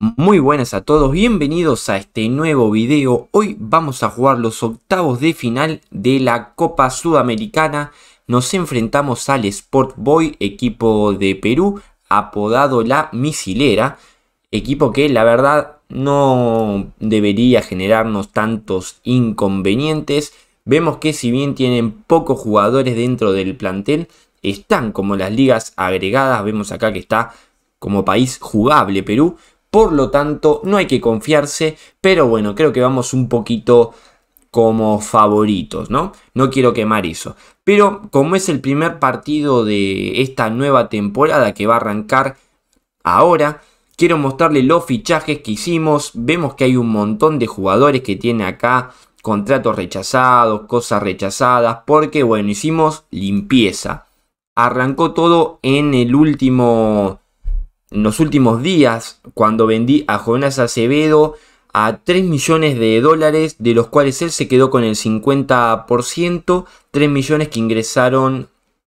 Muy buenas a todos, bienvenidos a este nuevo video. Hoy vamos a jugar los octavos de final de la Copa Sudamericana. Nos enfrentamos al Sport Boy, equipo de Perú, apodado La Misilera. Equipo que la verdad no debería generarnos tantos inconvenientes. Vemos que si bien tienen pocos jugadores dentro del plantel, están como las ligas agregadas. Vemos acá que está como país jugable Perú por lo tanto no hay que confiarse, pero bueno, creo que vamos un poquito como favoritos, ¿no? No quiero quemar eso. Pero como es el primer partido de esta nueva temporada que va a arrancar ahora, quiero mostrarle los fichajes que hicimos. Vemos que hay un montón de jugadores que tiene acá contratos rechazados, cosas rechazadas, porque bueno, hicimos limpieza. Arrancó todo en el último en los últimos días cuando vendí a Jonas Acevedo a 3 millones de dólares, de los cuales él se quedó con el 50%, 3 millones que ingresaron,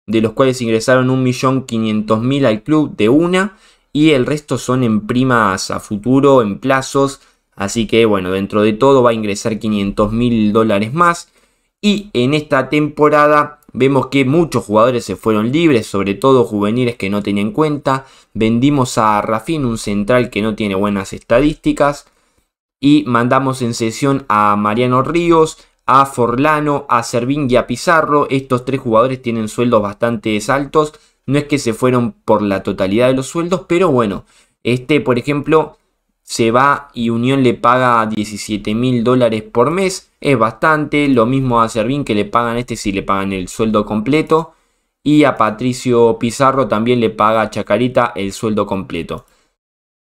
de los cuales ingresaron 1.500.000 al club de una, y el resto son en primas a futuro, en plazos, así que bueno, dentro de todo va a ingresar 500.000 dólares más, y en esta temporada Vemos que muchos jugadores se fueron libres, sobre todo juveniles que no tenían cuenta. Vendimos a Rafín, un central que no tiene buenas estadísticas. Y mandamos en sesión a Mariano Ríos, a Forlano, a Servín y a Pizarro. Estos tres jugadores tienen sueldos bastante altos. No es que se fueron por la totalidad de los sueldos, pero bueno. Este, por ejemplo, se va y Unión le paga 17 mil dólares por mes. Es bastante. Lo mismo a Servín que le pagan este si le pagan el sueldo completo. Y a Patricio Pizarro también le paga a Chacarita el sueldo completo.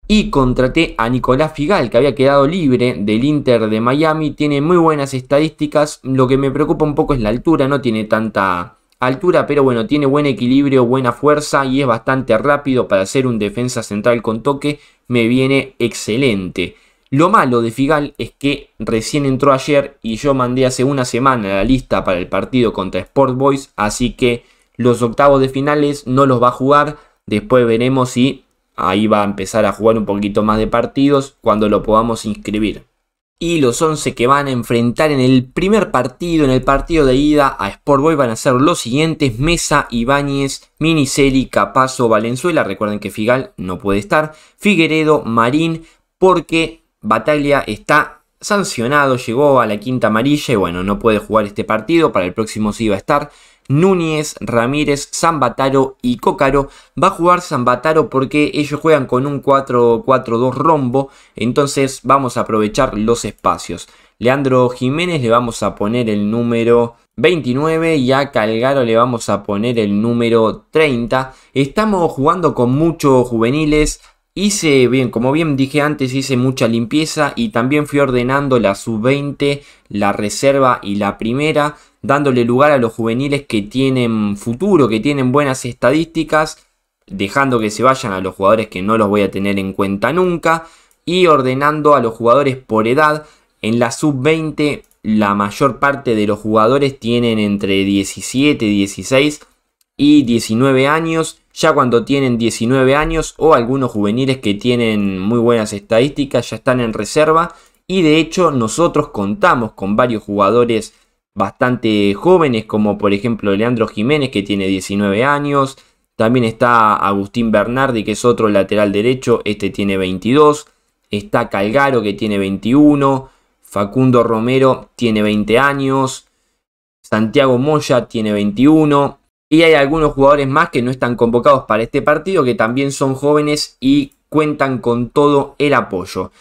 Y contraté a Nicolás Figal, que había quedado libre del Inter de Miami. Tiene muy buenas estadísticas. Lo que me preocupa un poco es la altura. No tiene tanta altura, pero bueno, tiene buen equilibrio, buena fuerza y es bastante rápido para hacer un defensa central con toque, me viene excelente. Lo malo de Figal es que recién entró ayer y yo mandé hace una semana la lista para el partido contra Sport Boys, así que los octavos de finales no los va a jugar, después veremos si ahí va a empezar a jugar un poquito más de partidos cuando lo podamos inscribir y los 11 que van a enfrentar en el primer partido, en el partido de ida a Sportboy, van a ser los siguientes: Mesa, Ibáñez, Miniceli, Capazo, Valenzuela. Recuerden que Figal no puede estar, Figueredo, Marín, porque Batalla está sancionado, llegó a la quinta amarilla y bueno, no puede jugar este partido. Para el próximo sí va a estar. Núñez, Ramírez, Zambataro y Cócaro. Va a jugar Zambataro porque ellos juegan con un 4-4-2 rombo, entonces vamos a aprovechar los espacios. Leandro Jiménez le vamos a poner el número 29 y a Calgaro le vamos a poner el número 30. Estamos jugando con muchos juveniles, Hice bien, como bien dije antes, hice mucha limpieza y también fui ordenando la sub-20, la reserva y la primera, dándole lugar a los juveniles que tienen futuro, que tienen buenas estadísticas, dejando que se vayan a los jugadores que no los voy a tener en cuenta nunca y ordenando a los jugadores por edad. En la sub-20 la mayor parte de los jugadores tienen entre 17 y 16 y 19 años. Ya cuando tienen 19 años o algunos juveniles que tienen muy buenas estadísticas ya están en reserva. Y de hecho nosotros contamos con varios jugadores bastante jóvenes como por ejemplo Leandro Jiménez que tiene 19 años. También está Agustín Bernardi que es otro lateral derecho, este tiene 22. Está Calgaro que tiene 21. Facundo Romero tiene 20 años. Santiago Moya tiene 21. Y hay algunos jugadores más que no están convocados para este partido, que también son jóvenes y cuentan con todo el apoyo.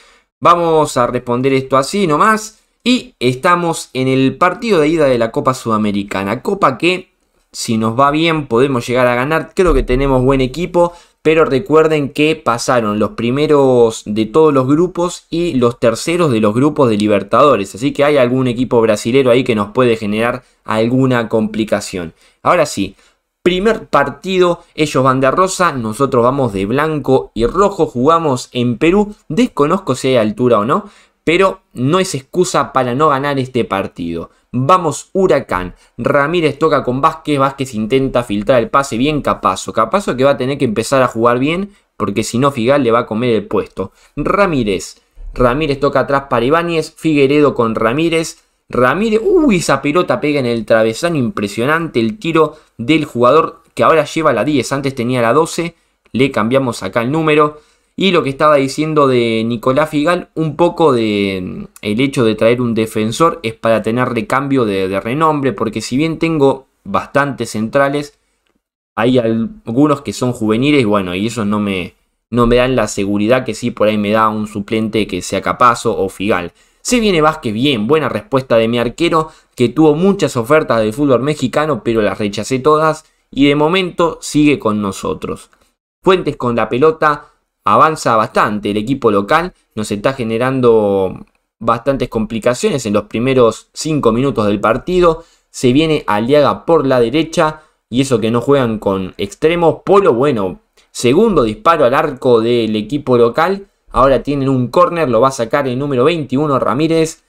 Vamos a responder esto así nomás. Y estamos en el partido de ida de la Copa Sudamericana. Copa que, si nos va bien, podemos llegar a ganar. Creo que tenemos buen equipo pero recuerden que pasaron los primeros de todos los grupos y los terceros de los grupos de Libertadores, así que hay algún equipo brasilero ahí que nos puede generar alguna complicación. Ahora sí, primer partido, ellos van de rosa, nosotros vamos de blanco y rojo, jugamos en Perú, desconozco si hay altura o no, pero no es excusa para no ganar este partido. Vamos, Huracán. Ramírez toca con Vázquez. Vázquez intenta filtrar el pase bien Capazo. Capazo que va a tener que empezar a jugar bien porque si no Figal le va a comer el puesto. Ramírez. Ramírez toca atrás para Ibáñez. Figueredo con Ramírez. Ramírez. Uy, esa pelota pega en el travesano. Impresionante el tiro del jugador que ahora lleva la 10. Antes tenía la 12. Le cambiamos acá el número. Y lo que estaba diciendo de Nicolás Figal, un poco de mm, el hecho de traer un defensor es para tenerle cambio de, renombre, porque si bien tengo bastantes centrales, hay algunos que son juveniles, bueno, y esos no me, no me dan la seguridad que sí por ahí me da un suplente que sea Capazo o Figal. Se viene Vázquez bien, buena respuesta de mi arquero, que tuvo muchas ofertas de fútbol mexicano, pero las rechacé todas y de momento sigue con nosotros. Fuentes con la pelota, avanza bastante el equipo local, nos está generando bastantes complicaciones en los primeros 5 minutos del partido, se viene Aliaga por la derecha y eso que no juegan con extremos, Polo bueno, segundo disparo al arco del equipo local, ahora tienen un córner, lo va a sacar el número 21 Ramírez,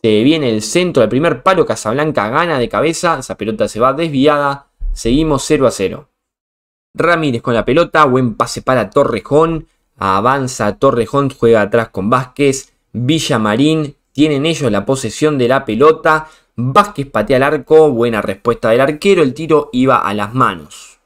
se viene el centro, el primer palo, Casablanca gana de cabeza, esa pelota se va desviada, seguimos 0 a 0. Ramírez con la pelota, buen pase para Torrejón, avanza Torrejón, juega atrás con Vázquez, Villamarín, tienen ellos la posesión de la pelota, Vázquez patea al arco, buena respuesta del arquero, el tiro iba a las manos.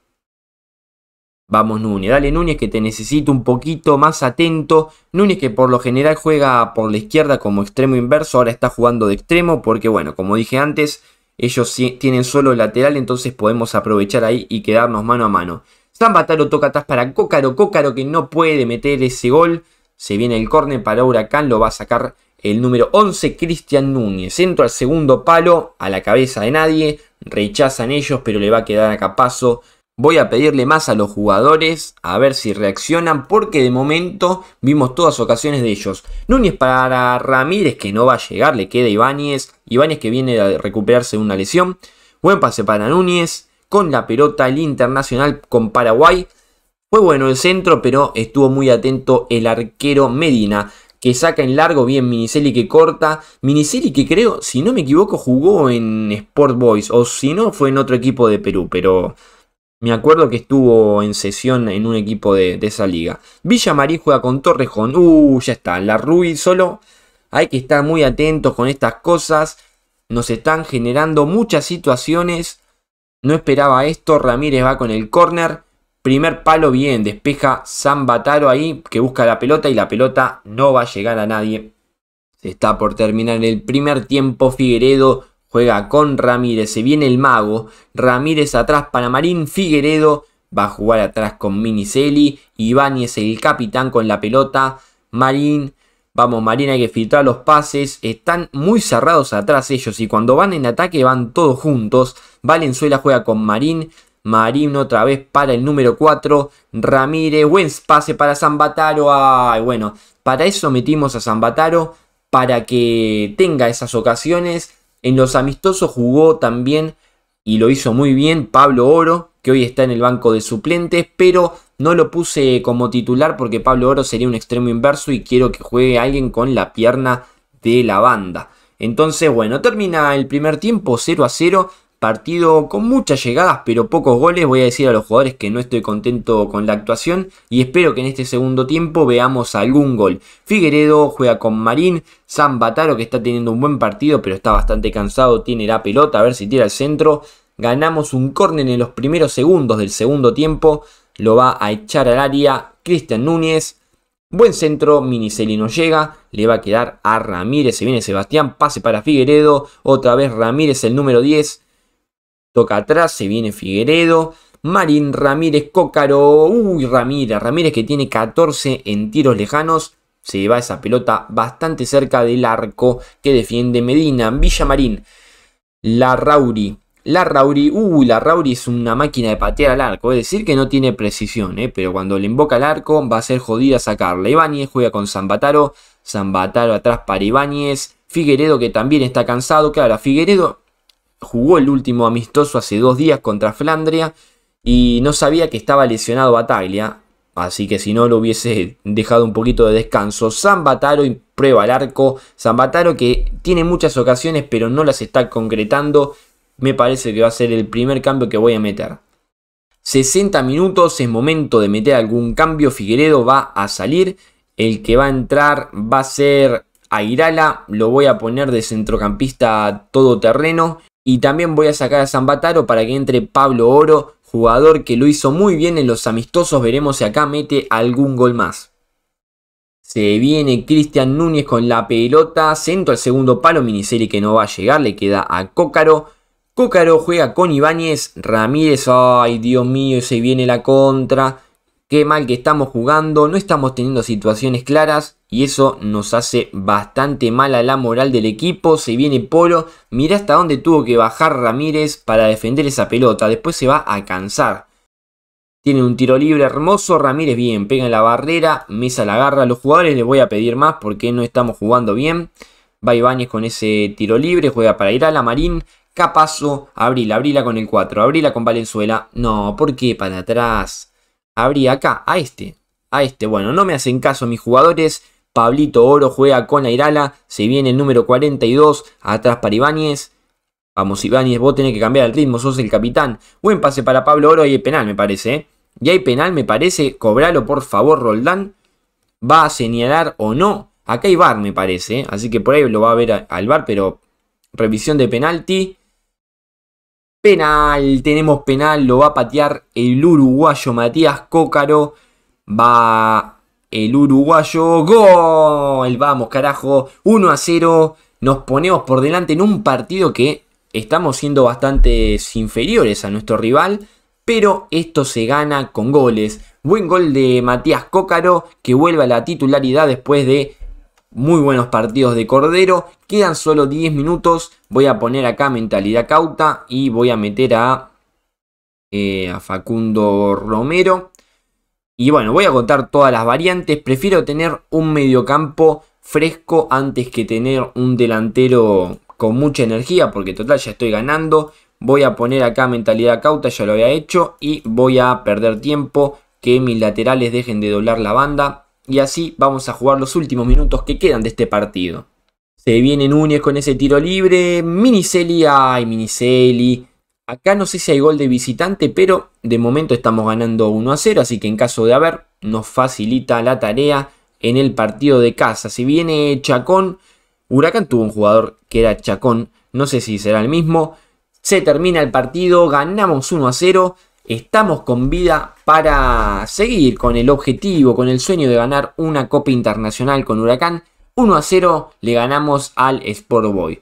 Vamos Núñez, dale Núñez que te necesito un poquito más atento. Núñez que por lo general juega por la izquierda como extremo inverso, ahora está jugando de extremo porque bueno, como dije antes, ellos tienen solo lateral, entonces podemos aprovechar ahí y quedarnos mano a mano. Zambataro toca atrás para Cócaro. Cócaro que no puede meter ese gol. Se viene el córner para Huracán. Lo va a sacar el número 11, Cristian Núñez. Entra al segundo palo, a la cabeza de nadie. Rechazan ellos, pero le va a quedar a Capazo Voy a pedirle más a los jugadores, a ver si reaccionan, porque de momento vimos todas ocasiones de ellos. Núñez para Ramírez, que no va a llegar, le queda Ibáñez. Ibáñez que viene a recuperarse de una lesión. Buen pase para Núñez, con la pelota el internacional con Paraguay. Fue bueno el centro, pero estuvo muy atento el arquero Medina que saca en largo, bien Miniceli que corta. Miniceli que creo, si no me equivoco, jugó en Sport Boys, o si no, fue en otro equipo de Perú, pero me acuerdo que estuvo en sesión en un equipo de, esa liga. Villa Marí juega con Torrejón. Uh, ya está. La Rubi solo. Hay que estar muy atentos con estas cosas. Nos están generando muchas situaciones. No esperaba esto. Ramírez va con el córner. Primer palo bien. Despeja San Bataro ahí que busca la pelota y la pelota no va a llegar a nadie. Se está por terminar el primer tiempo. Figueredo juega con Ramírez, se viene el mago, Ramírez atrás para Marín, Figueredo va a jugar atrás con Miniceli, es el capitán con la pelota, Marín, vamos Marín hay que filtrar los pases, están muy cerrados atrás ellos y cuando van en ataque van todos juntos, Valenzuela juega con Marín, Marín otra vez para el número 4. Ramírez, buen pase para Zambataro. Ay, bueno, para eso metimos a Zambataro. Para que tenga esas ocasiones. En los amistosos jugó también y lo hizo muy bien Pablo Oro, que hoy está en el banco de suplentes, pero no lo puse como titular porque Pablo Oro sería un extremo inverso y quiero que juegue alguien con la pierna de la banda. Entonces, bueno, termina el primer tiempo 0 a 0 Partido con muchas llegadas, pero pocos goles. Voy a decir a los jugadores que no estoy contento con la actuación y espero que en este segundo tiempo veamos algún gol. Figueredo juega con Marín, San Bataro que está teniendo un buen partido, pero está bastante cansado, tiene la pelota, a ver si tira al centro. Ganamos un córner en los primeros segundos del segundo tiempo, lo va a echar al área Cristian Núñez. Buen centro, Miniceli no llega, le va a quedar a Ramírez, se viene Sebastián, pase para Figueredo, otra vez Ramírez el número 10, Toca atrás, se viene Figueredo. Marín Ramírez Cócaro. Uy, Ramírez. Ramírez que tiene 14 en tiros lejanos. Se lleva esa pelota bastante cerca del arco que defiende Medina. Villamarín. La Rauri. La Rauri. Uy, la Rauri es una máquina de patear al arco. Es decir, que no tiene precisión, eh, pero cuando le invoca al arco va a ser jodida sacarla. Ibáñez juega con Zambataro. Zambataro atrás para Ibáñez. Figueredo que también está cansado. Claro, la Figueredo jugó el último amistoso hace dos días contra Flandria y no sabía que estaba lesionado Bataglia, así que si no lo hubiese dejado un poquito de descanso. San Zambataro prueba el arco, San bataro que tiene muchas ocasiones pero no las está concretando, me parece que va a ser el primer cambio que voy a meter. 60 minutos, es momento de meter algún cambio, Figueredo va a salir, el que va a entrar va a ser Airala lo voy a poner de centrocampista todoterreno y también voy a sacar a Zambataro para que entre Pablo Oro, jugador que lo hizo muy bien en los amistosos. Veremos si acá mete algún gol más. Se viene Cristian Núñez con la pelota. Centro al segundo palo. miniserie que no va a llegar. Le queda a Cócaro. Cócaro juega con Ibáñez. Ramírez. Ay, Dios mío. Se viene la contra. Qué mal que estamos jugando, no estamos teniendo situaciones claras y eso nos hace bastante mal a la moral del equipo. Se viene Polo, mira hasta dónde tuvo que bajar Ramírez para defender esa pelota, después se va a cansar. Tiene un tiro libre hermoso, Ramírez bien, pega en la barrera, Mesa la agarra. Los jugadores les voy a pedir más porque no estamos jugando bien. Va Ibáñez con ese tiro libre, juega para ir a la Marín, Capazo, Abrila, Abrila con el 4, Abrila con Valenzuela. No, ¿por qué para atrás? habría acá, a este, a este. Bueno, no me hacen caso mis jugadores. Pablito Oro juega con Airala, Se viene el número 42. Atrás para Ibáñez. Vamos, Ibáñez, vos tenés que cambiar el ritmo. Sos el capitán. Buen pase para Pablo Oro. Y penal, me parece. ¿eh? Y hay penal, me parece. Cobralo, por favor, Roldán. ¿Va a señalar o no? Acá hay bar, me parece. ¿eh? Así que por ahí lo va a ver al bar. Pero revisión de penalti. Penal, tenemos penal, lo va a patear el uruguayo Matías Cócaro. Va el uruguayo, gol, vamos carajo, 1 a 0. Nos ponemos por delante en un partido que estamos siendo bastante inferiores a nuestro rival, pero esto se gana con goles. Buen gol de Matías Cócaro, que vuelve a la titularidad después de muy buenos partidos de Cordero. Quedan solo 10 minutos. Voy a poner acá mentalidad cauta y voy a meter a, eh, a Facundo Romero. Y bueno, voy a contar todas las variantes. Prefiero tener un mediocampo fresco antes que tener un delantero con mucha energía, porque total ya estoy ganando. Voy a poner acá mentalidad cauta, ya lo había hecho, y voy a perder tiempo, que mis laterales dejen de doblar la banda. Y así vamos a jugar los últimos minutos que quedan de este partido. Se viene Núñez con ese tiro libre. Miniceli, ay, Miniceli. Acá no sé si hay gol de visitante, pero de momento estamos ganando 1 a 0. Así que en caso de haber, nos facilita la tarea en el partido de casa. Si viene Chacón, Huracán tuvo un jugador que era Chacón. No sé si será el mismo. Se termina el partido, ganamos 1 a 0 estamos con vida para seguir con el objetivo, con el sueño de ganar una Copa Internacional con Huracán. 1 a 0 le ganamos al Sport Boy.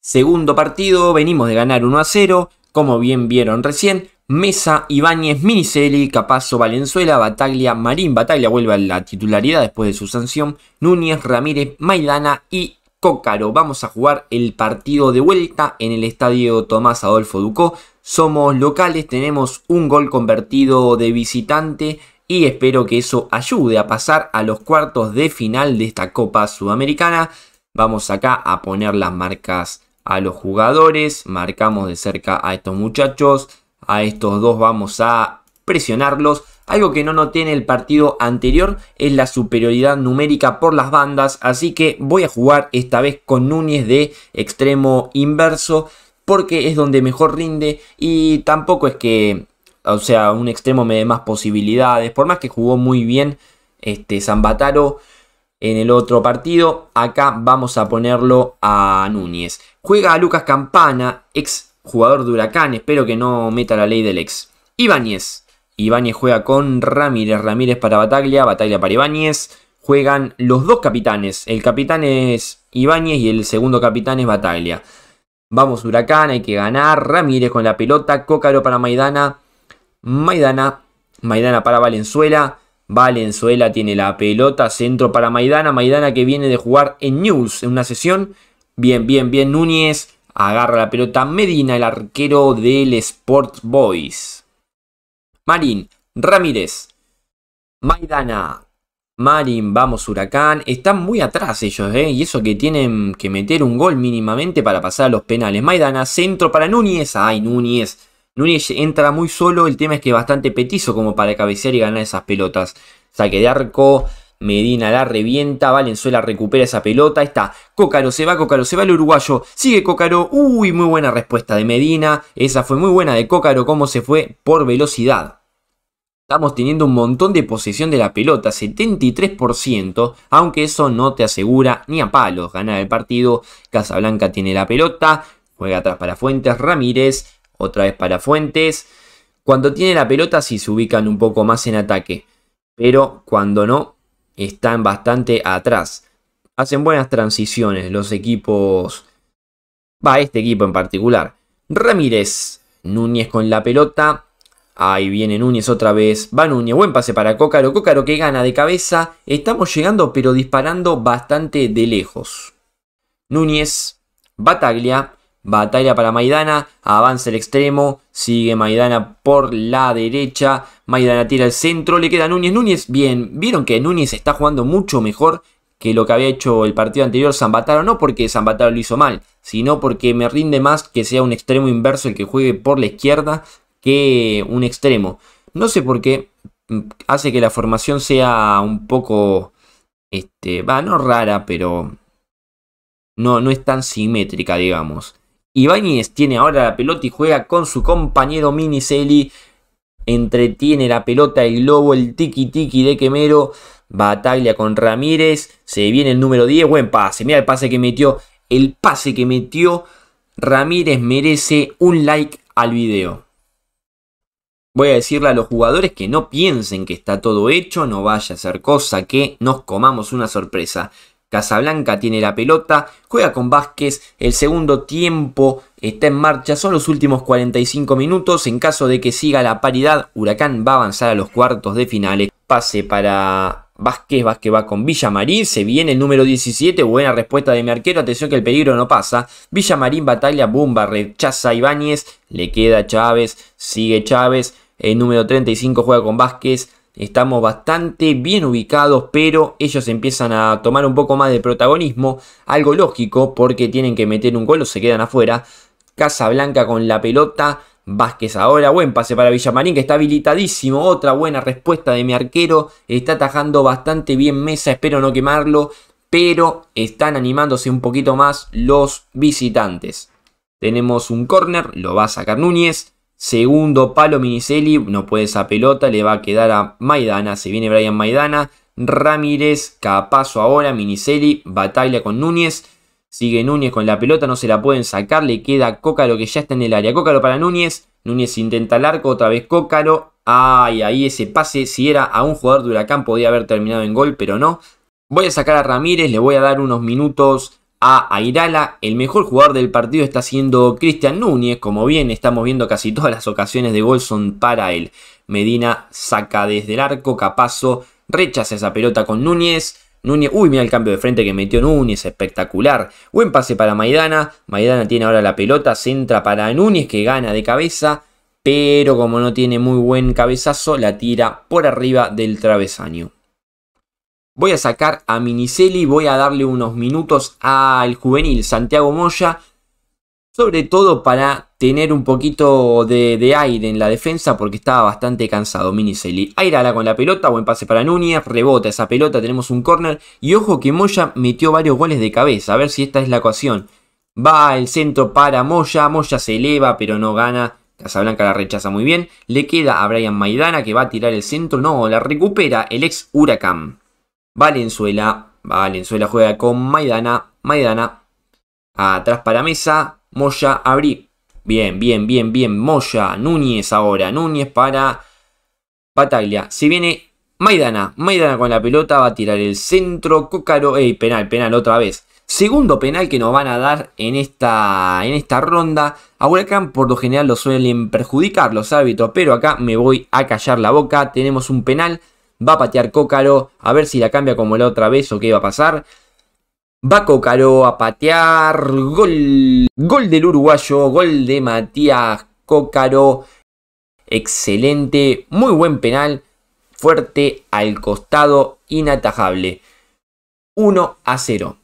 Segundo partido, venimos de ganar 1 a 0. Como bien vieron recién, Mesa, Ibáñez, Miniceli, Capazo, Valenzuela, Bataglia, Marín. Bataglia vuelve a la titularidad después de su sanción. Núñez, Ramírez, Maidana y Cócaro. Vamos a jugar el partido de vuelta en el estadio Tomás Adolfo Ducó. Somos locales, tenemos un gol convertido de visitante y espero que eso ayude a pasar a los cuartos de final de esta Copa Sudamericana. Vamos acá a poner las marcas a los jugadores, marcamos de cerca a estos muchachos, a estos dos vamos a presionarlos. Algo que no noté en el partido anterior es la superioridad numérica por las bandas, así que voy a jugar esta vez con Núñez de extremo inverso porque es donde mejor rinde y tampoco es que, o sea, un extremo me dé más posibilidades, por más que jugó muy bien este Zambataro en el otro partido, acá vamos a ponerlo a Núñez. Juega a Lucas Campana, ex jugador de Huracán, espero que no meta la ley del ex. Ibáñez. Ibáñez juega con Ramírez, Ramírez para Bataglia, Bataglia para Ibáñez. Juegan los dos capitanes, el capitán es Ibáñez y el segundo capitán es Bataglia. Vamos, Huracán, hay que ganar. Ramírez con la pelota. Cócaro para Maidana. Maidana. Maidana para Valenzuela. Valenzuela tiene la pelota. Centro para Maidana. Maidana que viene de jugar en News en una sesión. Bien, bien, bien. Núñez agarra la pelota. Medina, el arquero del Sport Boys. Marín. Ramírez. Maidana. Marin, vamos Huracán, están muy atrás ellos, ¿eh? y eso que tienen que meter un gol mínimamente para pasar a los penales. Maidana, centro para Núñez, ay Núñez, Núñez entra muy solo, el tema es que es bastante petizo como para cabecear y ganar esas pelotas. Saque de arco, Medina la revienta, Valenzuela recupera esa pelota, está, Cócaro se va, Cócaro se va el uruguayo, sigue Cócaro, uy, muy buena respuesta de Medina, esa fue muy buena de Cócaro, cómo se fue por velocidad. Estamos teniendo un montón de posesión de la pelota, 73%, aunque eso no te asegura ni a palos ganar el partido. Casablanca tiene la pelota, juega atrás para Fuentes, Ramírez, otra vez para Fuentes. Cuando tiene la pelota sí se ubican un poco más en ataque, pero cuando no, están bastante atrás. Hacen buenas transiciones los equipos, va este equipo en particular. Ramírez, Núñez con la pelota, Ahí viene Núñez otra vez. Va Núñez, buen pase para Cócaro. Cócaro que gana de cabeza. Estamos llegando pero disparando bastante de lejos. Núñez, Bataglia. Batalla para Maidana, avanza el extremo, sigue Maidana por la derecha, Maidana tira al centro, le queda Núñez, Núñez, bien, vieron que Núñez está jugando mucho mejor que lo que había hecho el partido anterior Zambataro, no porque Zambataro lo hizo mal, sino porque me rinde más que sea un extremo inverso el que juegue por la izquierda que un extremo. No sé por qué mm, hace que la formación sea un poco, este, va, no rara, pero no, no es tan simétrica, digamos. Ibáñez tiene ahora la pelota y juega con su compañero Miniseli Entretiene la pelota, y globo, el tiki tiki de Quemero. batalla con Ramírez. Se viene el número 10. Buen pase. Mira el pase que metió. El pase que metió Ramírez merece un like al video. Voy a decirle a los jugadores que no piensen que está todo hecho, no vaya a ser cosa que nos comamos una sorpresa. Casablanca tiene la pelota, juega con Vázquez, el segundo tiempo está en marcha, son los últimos 45 minutos, en caso de que siga la paridad, Huracán va a avanzar a los cuartos de finales. Pase para Vázquez, Vázquez va con Villamarín, se viene el número 17, buena respuesta de mi arquero, atención que el peligro no pasa. Villamarín, Batalla, Bumba, rechaza Ibáñez, le queda Chávez, sigue Chávez, el número 35 juega con Vázquez. Estamos bastante bien ubicados, pero ellos empiezan a tomar un poco más de protagonismo, algo lógico porque tienen que meter un gol o se quedan afuera. Casa Blanca con la pelota, Vázquez ahora, buen pase para Villamarín que está habilitadísimo, otra buena respuesta de mi arquero, está atajando bastante bien Mesa, espero no quemarlo, pero están animándose un poquito más los visitantes. Tenemos un córner, lo va a sacar Núñez, segundo palo Miniceli, no puede esa pelota, le va a quedar a Maidana, se viene Brian Maidana, Ramírez, Capazo ahora, Miniceli, batalla con Núñez, Sigue Núñez con la pelota, no se la pueden sacar. Le queda Cócaro que ya está en el área. Cócaro para Núñez. Núñez intenta el arco, otra vez Cócaro. Ay, ahí ese pase, si era a un jugador de Huracán, podía haber terminado en gol, pero no. Voy a sacar a Ramírez, le voy a dar unos minutos a Airala. El mejor jugador del partido está siendo Cristian Núñez. Como bien estamos viendo, casi todas las ocasiones de gol son para él. Medina saca desde el arco, Capazo rechaza esa pelota con Núñez. Núñez, uy, mira el cambio de frente que metió Núñez, espectacular. Buen pase para Maidana. Maidana tiene ahora la pelota, centra para Núñez que gana de cabeza, pero como no tiene muy buen cabezazo, la tira por arriba del travesaño. Voy a sacar a Miniceli, voy a darle unos minutos al juvenil Santiago Moya sobre todo para tener un poquito de, aire en la defensa porque estaba bastante cansado miniseli Airala con la pelota, buen pase para Núñez, rebota esa pelota, tenemos un córner y ojo que Moya metió varios goles de cabeza, a ver si esta es la ecuación. Va el centro para Moya, Moya se eleva pero no gana, Casablanca la rechaza muy bien, le queda a Brian Maidana que va a tirar el centro, no, la recupera el ex Huracán. Valenzuela, Valenzuela juega con Maidana, Maidana, atrás para Mesa, Moya Abrí. Bien, bien, bien, bien. Moya, Núñez ahora. Núñez para Bataglia. Si viene Maidana. Maidana con la pelota va a tirar el centro. Cócaro. Ey, penal, penal otra vez. Segundo penal que nos van a dar en esta, en esta ronda. A Huracán por lo general lo suelen perjudicar los hábitos. Pero acá me voy a callar la boca. Tenemos un penal. Va a patear Cócaro. A ver si la cambia como la otra vez o qué va a pasar. Va Cócaro a patear. Gol. Gol del uruguayo. Gol de Matías Cócaro. Excelente. Muy buen penal. Fuerte al costado. Inatajable. 1 a 0.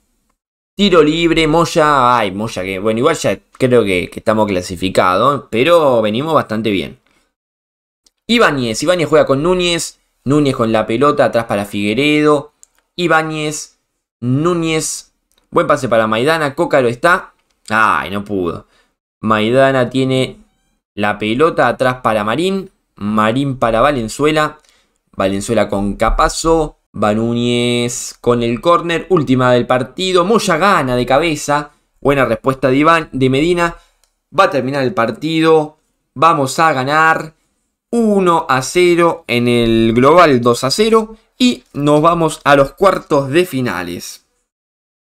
Tiro libre. Moya. Ay, Moya que. Bueno, igual ya creo que, que estamos clasificados. Pero venimos bastante bien. Ibáñez. Ibáñez juega con Núñez. Núñez con la pelota. Atrás para Figueredo. Ibáñez Núñez. Buen pase para Maidana. Cócaro está. Ay, no pudo. Maidana tiene la pelota atrás para Marín. Marín para Valenzuela. Valenzuela con Capazo. Núñez con el córner. Última del partido. Moya gana de cabeza. Buena respuesta de Iván, de Medina. Va a terminar el partido. Vamos a ganar. 1 a 0 en el global 2 a 0 y nos vamos a los cuartos de finales.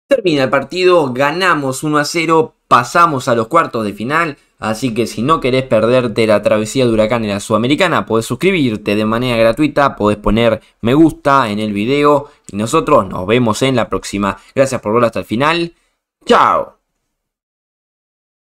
Termina el partido, ganamos 1 a 0, pasamos a los cuartos de final, así que si no querés perderte la travesía de Huracán en la Sudamericana, podés suscribirte de manera gratuita, podés poner me gusta en el video y nosotros nos vemos en la próxima. Gracias por ver hasta el final. Chao.